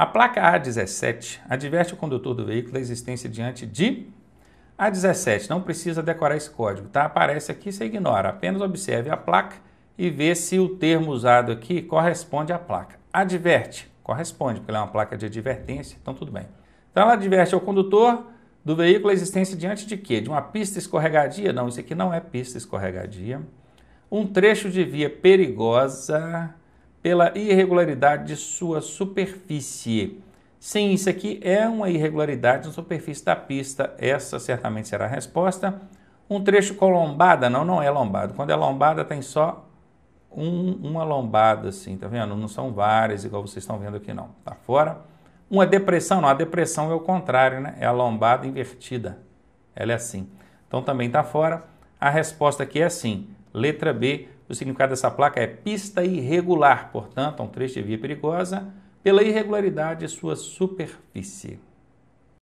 A placa A17 adverte o condutor do veículo da existência diante de A17. Não precisa decorar esse código, tá? Aparece aqui, você ignora. Apenas observe a placa e vê se o termo usado aqui corresponde à placa. Adverte, corresponde, porque ela é uma placa de advertência, então tudo bem. Então ela adverte ao condutor do veículo a existência diante de quê? De uma pista escorregadia? Não, isso aqui não é pista escorregadia. Um trecho de via perigosa pela irregularidade de sua superfície. Sim, isso aqui é uma irregularidade na superfície da pista. Essa certamente será a resposta. Um trecho com lombada? Não, não é lombada. Quando é lombada, tem só um, uma lombada, assim, tá vendo? Não são várias, igual vocês estão vendo aqui, não. Tá fora. Uma depressão? Não, a depressão é o contrário, né? É a lombada invertida. Ela é assim. Então também tá fora. A resposta aqui é sim. Letra B, o significado dessa placa é pista irregular, portanto, é um trecho de via perigosa pela irregularidade de sua superfície.